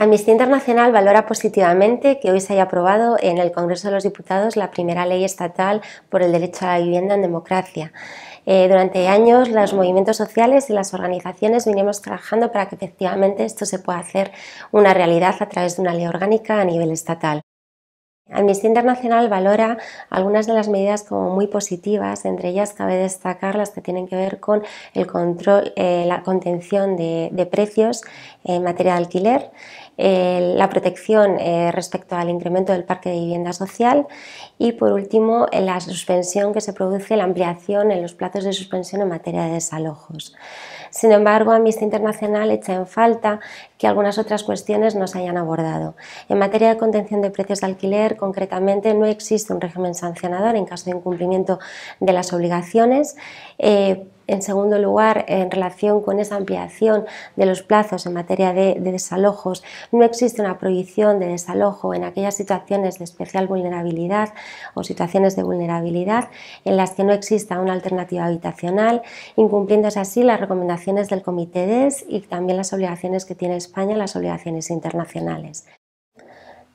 Amnistía Internacional valora positivamente que hoy se haya aprobado en el Congreso de los Diputados la primera ley estatal por el derecho a la vivienda en democracia. Eh, durante años los movimientos sociales y las organizaciones vinimos trabajando para que efectivamente esto se pueda hacer una realidad a través de una ley orgánica a nivel estatal. Amnistía Internacional valora algunas de las medidas como muy positivas, entre ellas cabe destacar las que tienen que ver con el control, eh, la contención de, precios en materia de alquiler, la protección eh, respecto al incremento del parque de vivienda social y, por último, la suspensión que se produce, la ampliación en los plazos de suspensión en materia de desalojos. Sin embargo, Amnistía Internacional echa en falta que algunas otras cuestiones no se hayan abordado. En materia de contención de precios de alquiler, concretamente no existe un régimen sancionador en caso de incumplimiento de las obligaciones. Eh, en segundo lugar, en relación con esa ampliación de los plazos en materia de, desalojos, no existe una prohibición de desalojo en aquellas situaciones de especial vulnerabilidad o situaciones de vulnerabilidad en las que no exista una alternativa habitacional, incumpliéndose así las recomendaciones del Comité DES y también las obligaciones que tiene España, las obligaciones internacionales.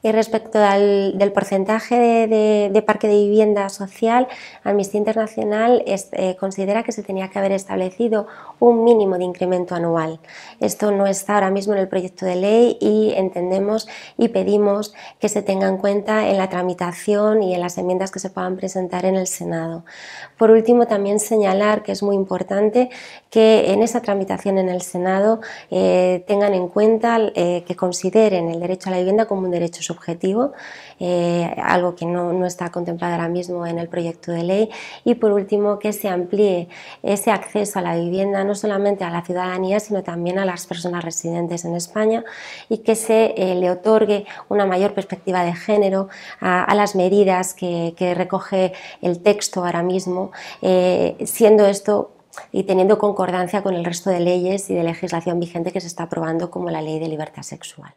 Y respecto al, del porcentaje de, parque de vivienda social, Amnistía Internacional eh, considera que se tenía que haber establecido un mínimo de incremento anual. Esto no está ahora mismo en el proyecto de ley y entendemos y pedimos que se tenga en cuenta en la tramitación y en las enmiendas que se puedan presentar en el Senado. Por último, también señalar que es muy importante que en esa tramitación en el Senado eh, tengan en cuenta eh, que consideren el derecho a la vivienda como un derecho social objetivo, eh, algo que no, está contemplado ahora mismo en el proyecto de ley. Y por último, que se amplíe ese acceso a la vivienda no solamente a la ciudadanía, sino también a las personas residentes en España y que se eh, le otorgue una mayor perspectiva de género a, las medidas que, recoge el texto ahora mismo, eh, siendo esto y teniendo concordancia con el resto de leyes y de legislación vigente que se está aprobando como la ley de libertad sexual.